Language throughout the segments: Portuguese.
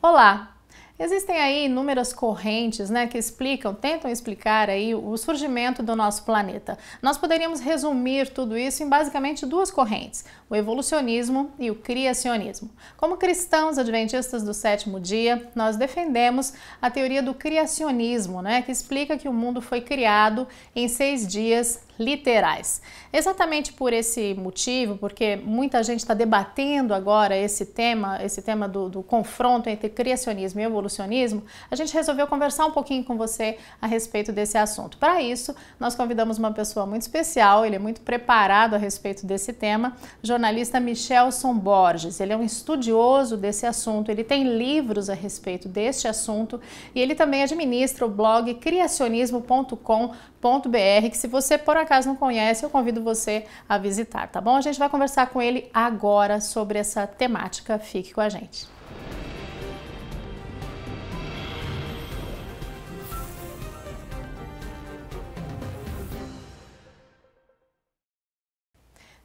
Olá! Existem aí inúmeras correntes né, que explicam, tentam explicar aí o surgimento do nosso planeta. Nós poderíamos resumir tudo isso em basicamente duas correntes, o evolucionismo e o criacionismo. Como cristãos adventistas do sétimo dia, nós defendemos a teoria do criacionismo, né, que explica que o mundo foi criado em seis dias literais. Exatamente por esse motivo, porque muita gente está debatendo agora esse tema, esse tema do, do, confronto entre criacionismo e evolucionismo, a gente resolveu conversar um pouquinho com você a respeito desse assunto. Para isso, nós convidamos uma pessoa muito especial, ele é muito preparado a respeito desse tema, jornalista Michelson Borges. Ele é um estudioso desse assunto, ele tem livros a respeito deste assunto e ele também administra o blog criacionismo.com br que se você por acaso não conhece, eu convido você a visitar, tá bom? A gente vai conversar com ele agora sobre essa temática. Fique com a gente.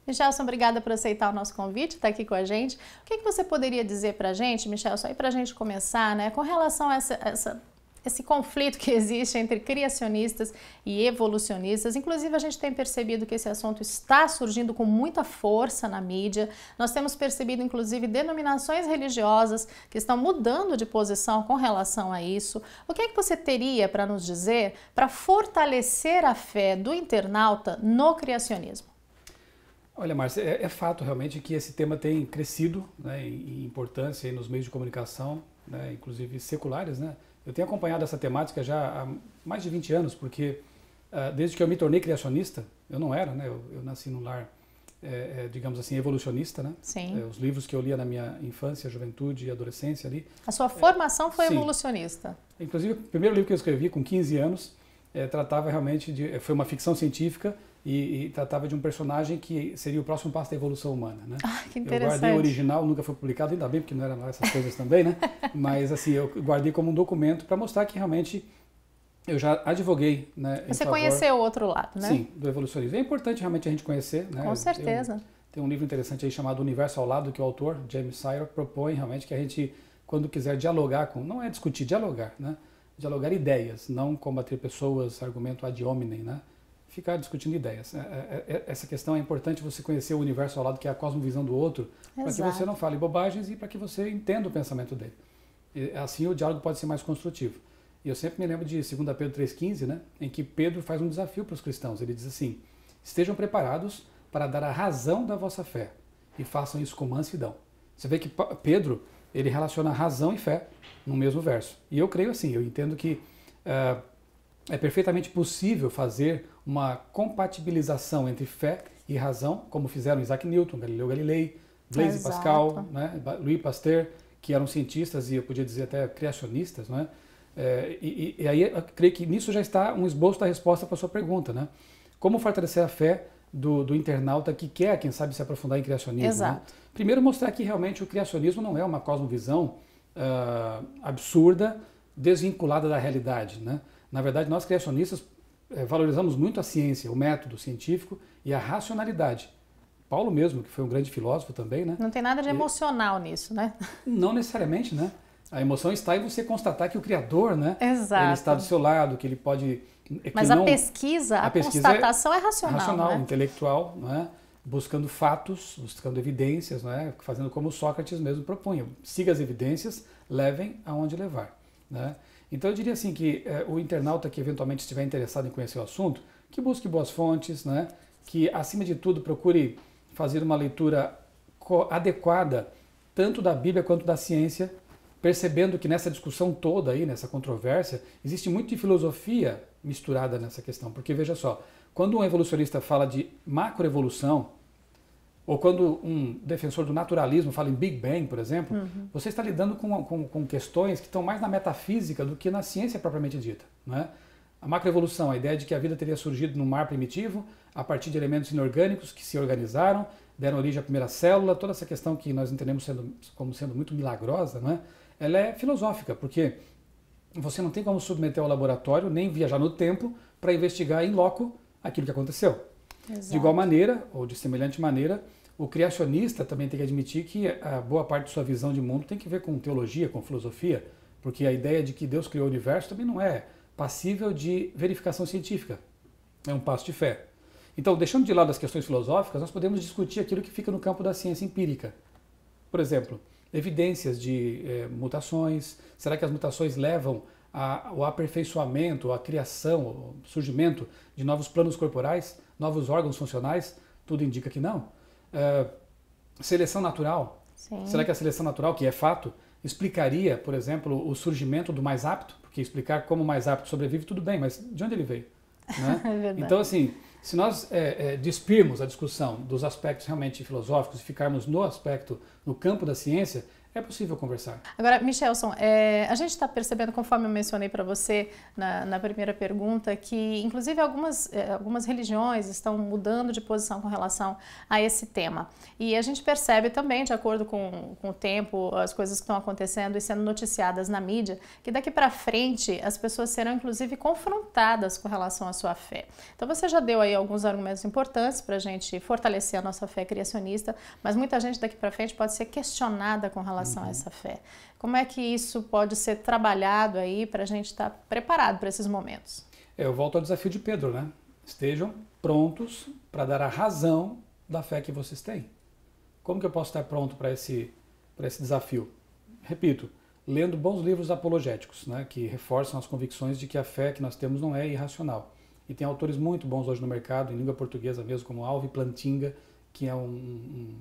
Michelson, obrigada por aceitar o nosso convite, estar tá aqui com a gente. O que, que você poderia dizer para a gente, Michelson, aí para a gente começar, né, com relação a essa, essa esse conflito que existe entre criacionistas e evolucionistas. Inclusive, a gente tem percebido que esse assunto está surgindo com muita força na mídia. Nós temos percebido, inclusive, denominações religiosas que estão mudando de posição com relação a isso. O que é que você teria para nos dizer para fortalecer a fé do internauta no criacionismo? Olha, Márcia, é, é, fato realmente que esse tema tem crescido né, em importância nos meios de comunicação, né, inclusive seculares, né? Eu tenho acompanhado essa temática já há mais de 20 anos, porque ah, desde que eu me tornei criacionista, eu não era, né? Eu, eu nasci num lar, é, é, digamos assim, evolucionista, né? Sim. É, os livros que eu lia na minha infância, juventude e adolescência ali. A sua formação foi sim. evolucionista. Inclusive, o primeiro livro que eu escrevi com 15 anos tratava realmente de. foi uma ficção científica e, e, tratava de um personagem que seria o próximo passo da evolução humana, né? Ah, que interessante. Eu guardei o original, nunca foi publicado, ainda bem, porque não eram essas coisas também, né? Mas assim, eu guardei como um documento para mostrar que realmente eu já advoguei, né? Você favor, conheceu o outro lado, né? Sim, do evolucionismo. É importante realmente a gente conhecer, né? Com certeza. Eu, tem um livro interessante aí chamado Universo ao Lado, que o autor, James Sire, propõe realmente que a gente, quando quiser dialogar com, não é discutir, dialogar, né? Dialogar ideias, não combater pessoas, argumento ad hominem, né? ficar discutindo ideias. É, é, é, essa questão é importante você conhecer o universo ao lado, que é a cosmovisão do outro, para que você não fale bobagens e para que você entenda o pensamento dele. E, assim o diálogo pode ser mais construtivo. E eu sempre me lembro de 2 Pedro 3,15, né, em que Pedro faz um desafio para os cristãos. Ele diz assim: Estejam preparados para dar a razão da vossa fé e façam isso com mansidão. Você vê que Pedro ele relaciona razão e fé no mesmo verso. E eu creio assim, eu entendo que. Uh, é perfeitamente possível fazer uma compatibilização entre fé e razão, como fizeram Isaac Newton, Galileu Galilei, Blaise Exato. Pascal, né, Louis Pasteur, que eram cientistas e eu podia dizer até criacionistas, né? É, e, e, aí eu creio que nisso já está um esboço da resposta para a sua pergunta, né? Como fortalecer a fé do, do, internauta que quer, quem sabe, se aprofundar em criacionismo? Né? Exato. Né? Primeiro mostrar que realmente o criacionismo não é uma cosmovisão uh, absurda, desvinculada da realidade, né? Na verdade, nós criacionistas eh, valorizamos muito a ciência, o método científico e a racionalidade. Paulo mesmo, que foi um grande filósofo também, né? Não tem nada de emocional nisso, né? Não necessariamente, né? A emoção está em você constatar que o Criador, né? Exato. Ele está do seu lado, que ele pode... Que Mas não... a pesquisa, a, a pesquisa é constatação é, é racional, Racional, né? intelectual, né? Buscando fatos, buscando evidências, né? Fazendo como Sócrates mesmo propunha. Siga as evidências, levem aonde levar, né? Então eu diria assim que eh, o internauta que eventualmente estiver interessado em conhecer o assunto, que busque boas fontes, né? que acima de tudo procure fazer uma leitura adequada tanto da Bíblia quanto da ciência, percebendo que nessa discussão toda aí, nessa controvérsia, existe muito de filosofia misturada nessa questão, porque veja só, quando um evolucionista fala de macroevolução, ou quando um defensor do naturalismo fala em Big Bang, por exemplo, uhum. você está lidando com, com, com, questões que estão mais na metafísica do que na ciência propriamente dita. Né? A macroevolução, a ideia de que a vida teria surgido no mar primitivo, a partir de elementos inorgânicos que se organizaram, deram origem à primeira célula, toda essa questão que nós entendemos sendo, como sendo muito milagrosa, né? ela é filosófica, porque você não tem como submeter ao laboratório, nem viajar no tempo, para investigar em loco aquilo que aconteceu. Exato. De igual maneira, ou de semelhante maneira, o criacionista também tem que admitir que a boa parte de sua visão de mundo tem que ver com teologia, com filosofia, porque a ideia de que Deus criou o universo também não é passível de verificação científica. É um passo de fé. Então, deixando de lado as questões filosóficas, nós podemos discutir aquilo que fica no campo da ciência empírica. Por exemplo, evidências de eh, mutações. Será que as mutações levam ao aperfeiçoamento, à criação, ao surgimento de novos planos corporais? novos órgãos funcionais? Tudo indica que não. Uh, seleção natural. Sim. Será que a seleção natural, que é fato, explicaria, por exemplo, o surgimento do mais apto? Porque explicar como o mais apto sobrevive, tudo bem, mas de onde ele veio? Né? é então, assim, se nós é, é, despirmos a discussão dos aspectos realmente filosóficos e ficarmos no aspecto, no campo da ciência, é possível conversar. Agora, Michelson, é, a gente está percebendo, conforme eu mencionei para você na, na, primeira pergunta, que inclusive algumas, é, algumas religiões estão mudando de posição com relação a esse tema. E a gente percebe também, de acordo com, com o tempo, as coisas que estão acontecendo e sendo noticiadas na mídia, que daqui para frente as pessoas serão inclusive confrontadas com relação à sua fé. Então, você já deu aí alguns argumentos importantes para a gente fortalecer a nossa fé criacionista, mas muita gente daqui para frente pode ser questionada com relação relação a essa fé. Como é que isso pode ser trabalhado aí para a gente estar tá preparado para esses momentos? É, eu volto ao desafio de Pedro, né? Estejam prontos para dar a razão da fé que vocês têm. Como que eu posso estar pronto para esse, para esse desafio? Repito, lendo bons livros apologéticos, né, que reforçam as convicções de que a fé que nós temos não é irracional. E tem autores muito bons hoje no mercado, em língua portuguesa mesmo, como Alves Plantinga, que é um, um,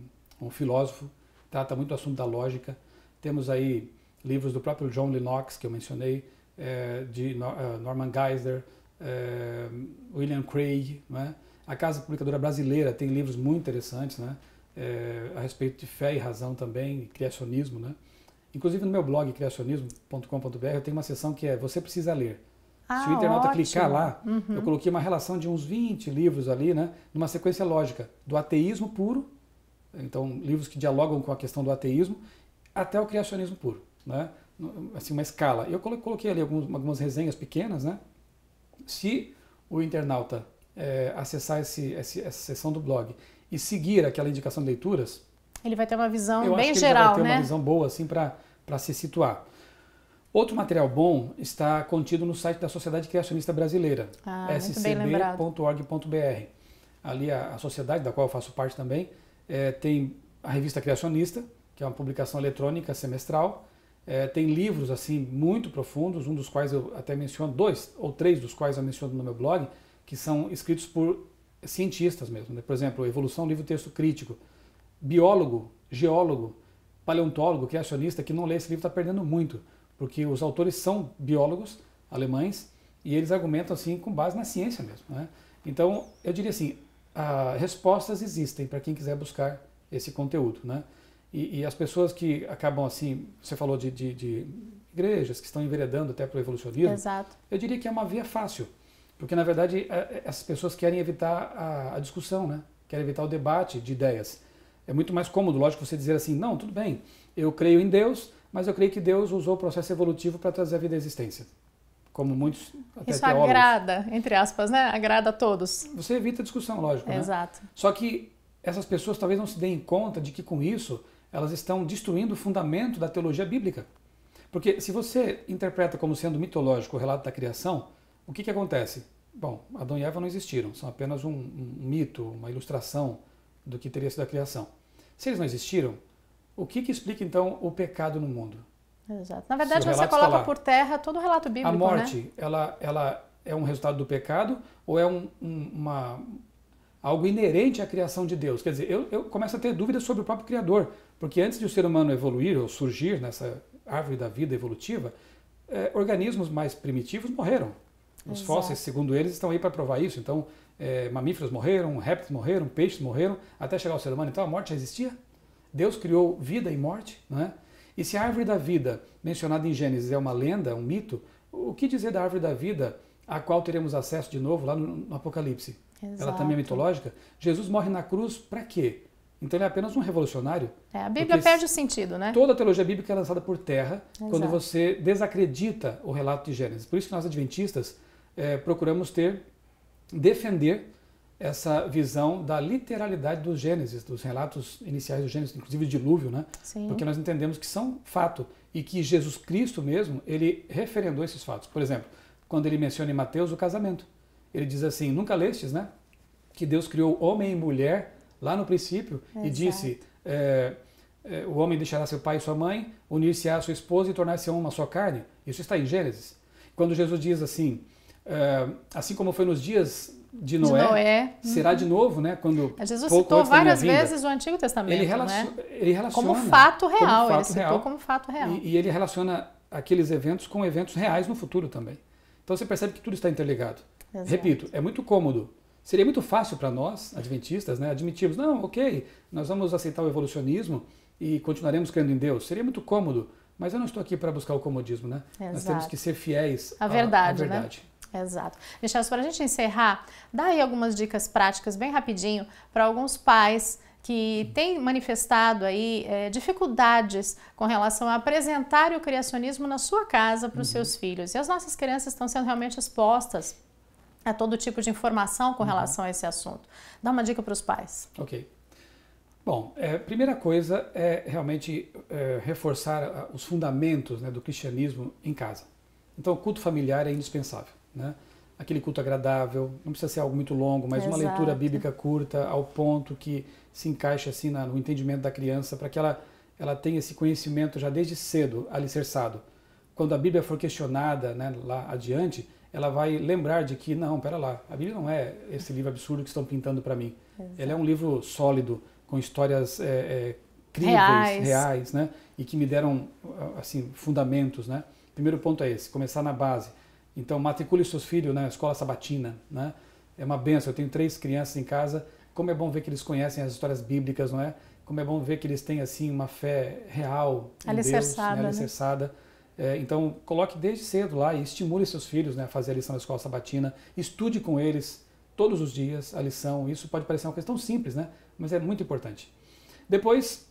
um filósofo trata muito do assunto da lógica. Temos aí livros do próprio John Lennox, que eu mencionei, é, de é, Norman Geisler, é, William Craig. Né? A Casa Publicadora Brasileira tem livros muito interessantes né? É, a respeito de fé e razão também, e criacionismo. Né? Inclusive no meu blog, criacionismo.com.br, eu tenho uma seção que é Você Precisa Ler. Ah, Se o internauta ótimo. clicar lá, uhum. eu coloquei uma relação de uns 20 livros ali, né, numa sequência lógica, do ateísmo puro então, livros que dialogam com a questão do ateísmo, até o criacionismo puro, né? Assim, uma escala. Eu coloquei ali algumas resenhas pequenas, né? Se o internauta é, acessar esse, esse, essa sessão do blog e seguir aquela indicação de leituras, ele vai ter uma visão bem geral, né? Ele vai ter né? uma visão boa assim para se situar. Outro material bom está contido no site da Sociedade Criacionista Brasileira, ah, scb.org.br. Ali a, a sociedade da qual eu faço parte também é, tem a revista Criacionista, que é uma publicação eletrônica semestral. É, tem livros assim muito profundos, um dos quais eu até menciono, dois ou três dos quais eu menciono no meu blog, que são escritos por cientistas mesmo. Né? Por exemplo, Evolução Livro Texto Crítico. Biólogo, geólogo, paleontólogo, criacionista que não lê esse livro está perdendo muito, porque os autores são biólogos alemães e eles argumentam assim com base na ciência mesmo. Né? Então, eu diria assim, ah, respostas existem para quem quiser buscar esse conteúdo, né? E, e, as pessoas que acabam assim, você falou de, de, de igrejas que estão enveredando até para o evolucionismo. Exato. Eu diria que é uma via fácil, porque na verdade é, é, essas pessoas querem evitar a, a discussão, né? Querem evitar o debate de ideias. É muito mais cômodo, lógico, você dizer assim, não, tudo bem, eu creio em Deus, mas eu creio que Deus usou o processo evolutivo para trazer a vida à existência como muitos até Isso teólogos. agrada, entre aspas, né? Agrada a todos. Você evita discussão, lógico. É né? Exato. Só que essas pessoas talvez não se deem conta de que com isso elas estão destruindo o fundamento da teologia bíblica. Porque se você interpreta como sendo mitológico o relato da criação, o que, que acontece? Bom, Adão e Eva não existiram, são apenas um, um mito, uma ilustração do que teria sido a criação. Se eles não existiram, o que, que explica então o pecado no mundo? Exato. Na verdade, você tá coloca por terra todo o relato bíblico. A morte, né? ela, ela é um resultado do pecado ou é um, um, uma, algo inerente à criação de Deus? Quer dizer, eu, eu começo a ter dúvidas sobre o próprio Criador, porque antes de o ser humano evoluir ou surgir nessa árvore da vida evolutiva, é, organismos mais primitivos morreram. Os Exato. fósseis, segundo eles, estão aí para provar isso. Então, é, mamíferos morreram, répteis morreram, peixes morreram, até chegar ao ser humano. Então, a morte já existia? Deus criou vida e morte, não é? E se a árvore da vida mencionada em Gênesis é uma lenda, um mito, o que dizer da árvore da vida a qual teremos acesso de novo lá no, no Apocalipse? Exato. Ela também é mitológica. Jesus morre na cruz para quê? Então ele é apenas um revolucionário. É, a Bíblia perde o sentido, né? Toda a teologia bíblica é lançada por terra Exato. quando você desacredita o relato de Gênesis. Por isso que nós adventistas é, procuramos ter defender essa visão da literalidade do Gênesis, dos relatos iniciais do Gênesis, inclusive o dilúvio, né? Sim. Porque nós entendemos que são fato e que Jesus Cristo mesmo, ele referendou esses fatos. Por exemplo, quando ele menciona em Mateus o casamento, ele diz assim: "Nunca lestes, né? Que Deus criou homem e mulher lá no princípio e disse: é, é, o homem deixará seu pai e sua mãe, unir-se á sua esposa e tornar-se uma só carne". Isso está em Gênesis. Quando Jesus diz assim: eh, assim como foi nos dias de Noé, de Noé. será uhum. de novo, né? Quando é, Jesus citou várias vezes o Antigo Testamento, ele, né? relaciona, né? ele relaciona como fato real, como fato ele citou como fato real. E, e ele relaciona aqueles eventos com eventos reais no futuro também. Então você percebe que tudo está interligado. Exato. Repito, é muito cômodo. Seria muito fácil para nós, adventistas, né, admitirmos, não, ok, nós vamos aceitar o evolucionismo e continuaremos crendo em Deus. Seria muito cômodo, mas eu não estou aqui para buscar o comodismo, né? Exato. Nós temos que ser fiéis à verdade. À né? verdade. Né? Exato. Michel, para a gente encerrar, dá aí algumas dicas práticas bem rapidinho para alguns pais que têm manifestado aí é, dificuldades com relação a apresentar o criacionismo na sua casa para os uhum. seus filhos. E as nossas crianças estão sendo realmente expostas a todo tipo de informação com uhum. relação a esse assunto. Dá uma dica para os pais. Ok. Bom, é, primeira coisa é realmente é, reforçar ah, os fundamentos né, do cristianismo em casa. Então, o culto familiar é indispensável né? Aquele culto agradável, não precisa ser algo muito longo, mas Exato. uma leitura bíblica curta, ao ponto que se encaixa assim no entendimento da criança, para que ela, ela tenha esse conhecimento já desde cedo alicerçado. Quando a Bíblia for questionada né, lá adiante, ela vai lembrar de que, não, pera lá, a Bíblia não é esse livro absurdo que estão pintando para mim. Exato. Ela é um livro sólido, com histórias é, é, críveis, reais. reais, né? E que me deram, assim, fundamentos, né? Primeiro ponto é esse, começar na base. Então, matricule seus filhos na né, escola sabatina, né? É uma benção. Eu tenho três crianças em casa. Como é bom ver que eles conhecem as histórias bíblicas, não é? Como é bom ver que eles têm assim uma fé real, em né, alicerçada. Deus, né? alicerçada. É, então, coloque desde cedo lá e estimule seus filhos né, a fazer a lição da escola sabatina. Estude com eles todos os dias a lição. Isso pode parecer uma questão simples, né? mas é muito importante. Depois,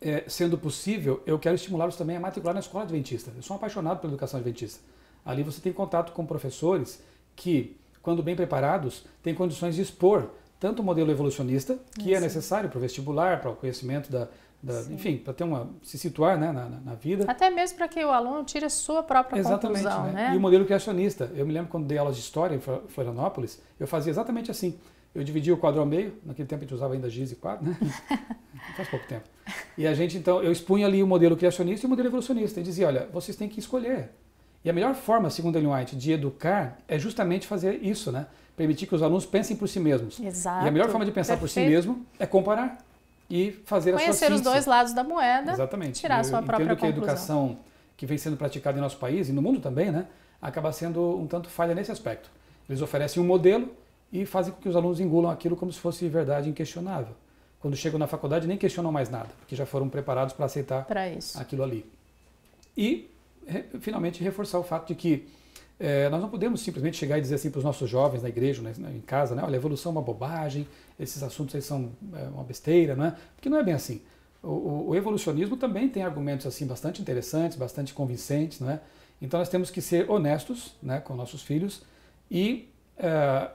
é, sendo possível, eu quero estimulá-los também a matricular na escola adventista. Eu sou um apaixonado pela educação adventista. Ali você tem contato com professores que, quando bem preparados, têm condições de expor tanto o modelo evolucionista, que é, é necessário para o vestibular, para o conhecimento da, da, enfim, para ter uma se situar né, na, na, vida. Até mesmo para que o aluno tire a sua própria exatamente, conclusão, né? né? E o modelo criacionista. É eu me lembro quando dei aulas de história em Florianópolis, eu fazia exatamente assim. Eu dividia o quadro ao meio, naquele tempo a gente usava ainda giz e quadro, né? Faz pouco tempo. E a gente então eu expunha ali o modelo criacionista é e o modelo evolucionista e dizia, olha, vocês têm que escolher e a melhor forma, segundo Ellen White, de educar é justamente fazer isso, né? Permitir que os alunos pensem por si mesmos. Exato. E a melhor forma de pensar Perfeito. por si mesmo é comparar e fazer Conhecer a sua Conhecer os dois lados da moeda. Exatamente. Tirar a sua própria conclusão. Entendo que a educação que vem sendo praticada em nosso país e no mundo também, né, acaba sendo um tanto falha nesse aspecto. Eles oferecem um modelo e fazem com que os alunos engulam aquilo como se fosse verdade inquestionável. Quando chegam na faculdade nem questionam mais nada, porque já foram preparados para aceitar aquilo ali. E finalmente reforçar o fato de que é, nós não podemos simplesmente chegar e dizer assim para os nossos jovens na igreja, né, em casa, né, olha, evolução é uma bobagem, esses assuntos aí são é, uma besteira, não é? Porque não é bem assim. O, o, evolucionismo também tem argumentos assim bastante interessantes, bastante convincentes, não é? Então nós temos que ser honestos né, com nossos filhos e é,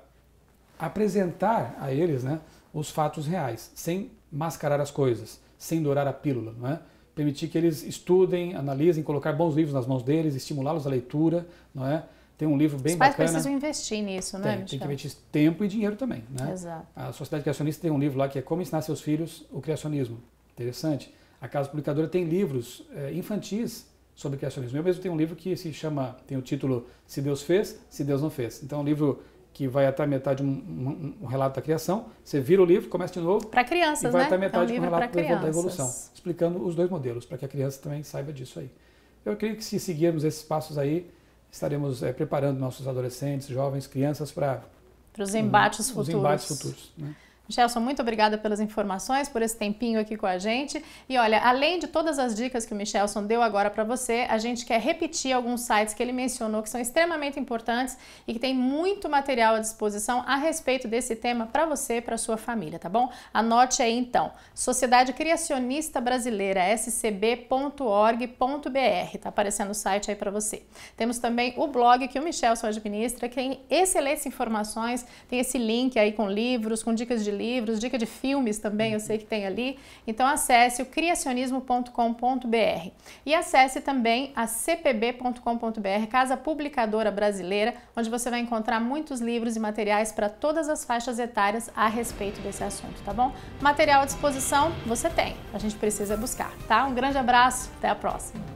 apresentar a eles né, os fatos reais, sem mascarar as coisas, sem dourar a pílula, não é? permitir que eles estudem, analisem, colocar bons livros nas mãos deles, estimulá-los à leitura, não é? Tem um livro bem Os pais bacana. precisam investir nisso, né? Tem, Michel? tem que investir tempo e dinheiro também, né? Exato. A Sociedade Criacionista tem um livro lá que é Como Ensinar Seus Filhos o Criacionismo. Interessante. A Casa Publicadora tem livros é, infantis sobre criacionismo. Eu mesmo tenho um livro que se chama, tem o título Se Deus Fez, Se Deus Não Fez. Então, é um livro que vai até a metade um, um, um, relato da criação, você vira o livro, começa de novo. Para crianças, e vai né? até a metade é um, relato da evolução, explicando os dois modelos, para que a criança também saiba disso aí. Eu creio que se seguirmos esses passos aí, estaremos é, preparando nossos adolescentes, jovens, crianças para para uhum. os embates futuros. Os embates futuros. Né? Gelson, muito obrigada pelas informações, por esse tempinho aqui com a gente. E olha, além de todas as dicas que o Michelson deu agora para você, a gente quer repetir alguns sites que ele mencionou que são extremamente importantes e que tem muito material à disposição a respeito desse tema para você e para sua família, tá bom? Anote aí então, Sociedade Criacionista Brasileira, scb.org.br, tá aparecendo o site aí para você. Temos também o blog que o Michelson administra, que tem excelentes informações, tem esse link aí com livros, com dicas de livros, dica de filmes também, eu sei que tem ali. Então acesse o criacionismo.com.br e acesse também a cpb.com.br, Casa Publicadora Brasileira, onde você vai encontrar muitos livros e materiais para todas as faixas etárias a respeito desse assunto, tá bom? Material à disposição você tem, a gente precisa buscar, tá? Um grande abraço, até a próxima!